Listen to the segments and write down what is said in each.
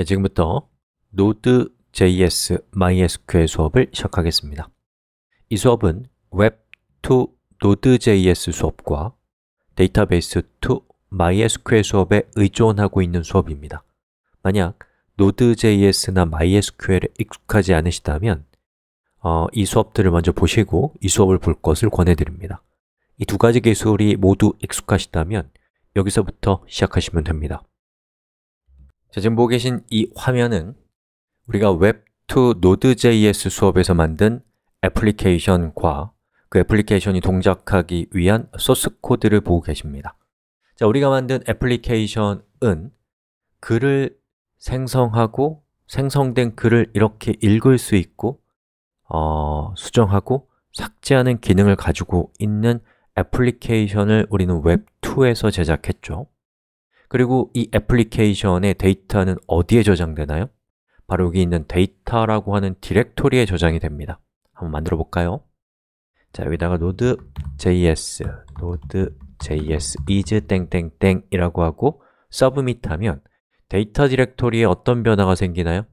네, 지금부터 Node.js MySQL 수업을 시작하겠습니다 이 수업은 Web to Node.js 수업과 d 데이터베이스 to MySQL 수업에 의존하고 있는 수업입니다 만약 Node.js나 MySQL에 익숙하지 않으시다면 어, 이 수업들을 먼저 보시고 이 수업을 볼 것을 권해드립니다 이 두 가지 기술이 모두 익숙하시다면 여기서부터 시작하시면 됩니다 자, 지금 보고 계신 이 화면은 우리가 웹2 Node.js 수업에서 만든 애플리케이션과 그 애플리케이션이 동작하기 위한 소스 코드를 보고 계십니다. 자, 우리가 만든 애플리케이션은 글을 생성하고 생성된 글을 이렇게 읽을 수 있고 어, 수정하고 삭제하는 기능을 가지고 있는 애플리케이션을 우리는 웹2에서 제작했죠. 그리고 이 애플리케이션의 데이터는 어디에 저장되나요? 바로 여기 있는 데이터라고 하는 디렉토리에 저장이 됩니다 한번 만들어 볼까요? 자, 여기다가 node.js, node.js is 땡땡땡 이라고 하고 submit 하면 데이터 디렉토리에 어떤 변화가 생기나요?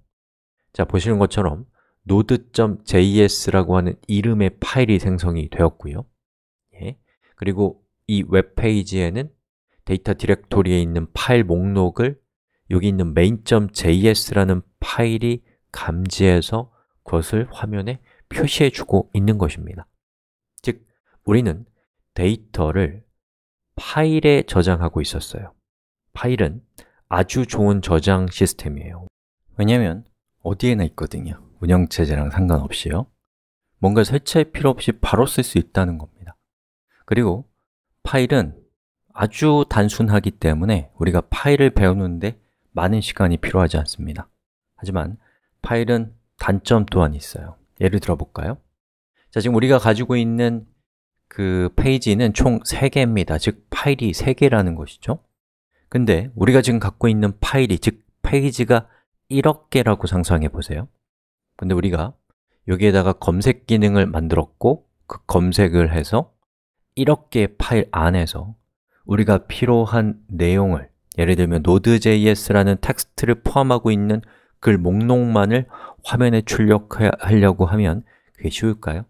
자, 보시는 것처럼 node.js라고 하는 이름의 파일이 생성이 되었고요 예. 그리고 이 웹페이지에는 데이터 디렉토리에 있는 파일 목록을 여기 있는 main.js라는 파일이 감지해서 그것을 화면에 표시해 주고 있는 것입니다 즉, 우리는 데이터를 파일에 저장하고 있었어요 파일은 아주 좋은 저장 시스템이에요 왜냐면 어디에나 있거든요 운영체제랑 상관없이요 뭔가 설치할 필요 없이 바로 쓸 수 있다는 겁니다 그리고 파일은 아주 단순하기 때문에 우리가 파일을 배우는데 많은 시간이 필요하지 않습니다 하지만 파일은 단점 또한 있어요 예를 들어 볼까요? 자, 지금 우리가 가지고 있는 그 페이지는 총 3개입니다 즉 파일이 3개라는 것이죠 근데 우리가 지금 갖고 있는 파일이, 즉 페이지가 1억 개라고 상상해 보세요 근데 우리가 여기에다가 검색 기능을 만들었고 그 검색을 해서 1억 개의 파일 안에서 우리가 필요한 내용을 예를 들면 Node.js라는 텍스트를 포함하고 있는 글 목록만을 화면에 출력하려고 하면 그게 쉬울까요?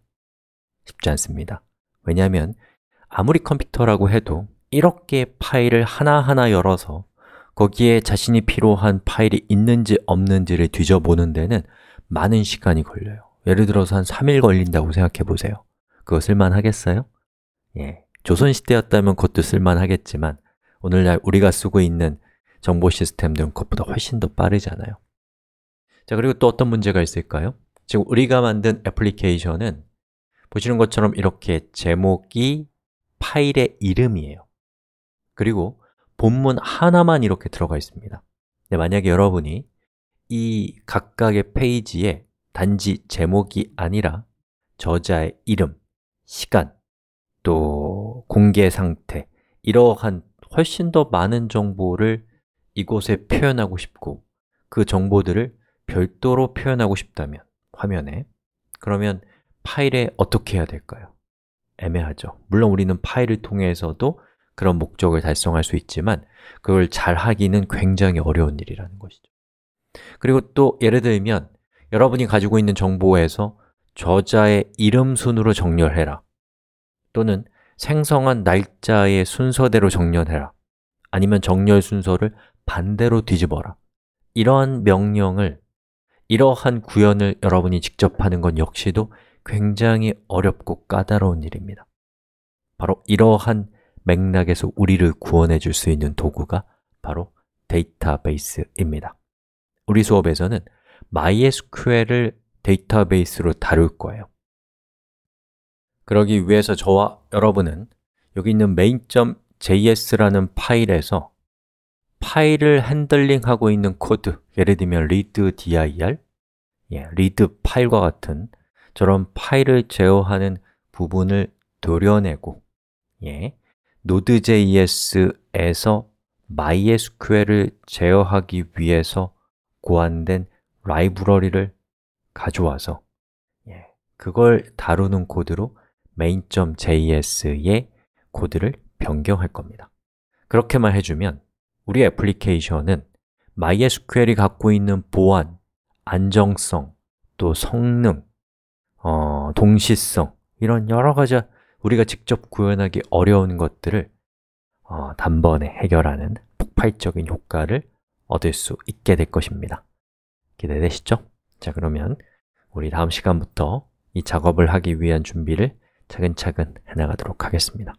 쉽지 않습니다 왜냐하면 아무리 컴퓨터라고 해도 이렇게 파일을 하나하나 열어서 거기에 자신이 필요한 파일이 있는지 없는지를 뒤져보는 데는 많은 시간이 걸려요 예를 들어서 한 3일 걸린다고 생각해 보세요 그것을 만하겠어요? 예, 조선시대였다면 그것도 쓸만하겠지만 오늘날 우리가 쓰고 있는 정보 시스템 들등 것보다 훨씬 더 빠르잖아요 자, 그리고 또 어떤 문제가 있을까요? 지금 우리가 만든 애플리케이션은 보시는 것처럼 이렇게 제목이 파일의 이름이에요 그리고 본문 하나만 이렇게 들어가 있습니다 네, 만약에 여러분이 이 각각의 페이지에 단지 제목이 아니라 저자의 이름, 시간, 또 공개 상태 이러한 훨씬 더 많은 정보를 이곳에 표현하고 싶고 그 정보들을 별도로 표현하고 싶다면 화면에 그러면 파일에 어떻게 해야 될까요? 애매하죠 물론 우리는 파일을 통해서도 그런 목적을 달성할 수 있지만 그걸 잘 하기는 굉장히 어려운 일이라는 것이죠 그리고 또 예를 들면 여러분이 가지고 있는 정보에서 저자의 이름 순으로 정렬해라 또는 생성한 날짜의 순서대로 정렬해라 아니면 정렬 순서를 반대로 뒤집어라 이러한 명령을 이러한 구현을 여러분이 직접 하는 건 역시도 굉장히 어렵고 까다로운 일입니다 바로 이러한 맥락에서 우리를 구원해 줄 수 있는 도구가 바로 데이터베이스입니다 우리 수업에서는 MySQL을 데이터베이스로 다룰 거예요 그러기 위해서 저와 여러분은 여기 있는 main.js라는 파일에서 파일을 핸들링하고 있는 코드 예를 들면 readdir, 예, read 파일과 같은 저런 파일을 제어하는 부분을 도려내고 예, node.js에서 MySQL을 제어하기 위해서 고안된 라이브러리를 가져와서 예, 그걸 다루는 코드로 main.js의 코드를 변경할 겁니다 그렇게만 해주면 우리 애플리케이션은 MySQL이 갖고 있는 보안, 안정성, 또 성능, 어, 동시성 이런 여러 가지 우리가 직접 구현하기 어려운 것들을 어, 단번에 해결하는 폭발적인 효과를 얻을 수 있게 될 것입니다 기대되시죠? 자 그러면 우리 다음 시간부터 이 작업을 하기 위한 준비를 차근차근 해나가도록 하겠습니다.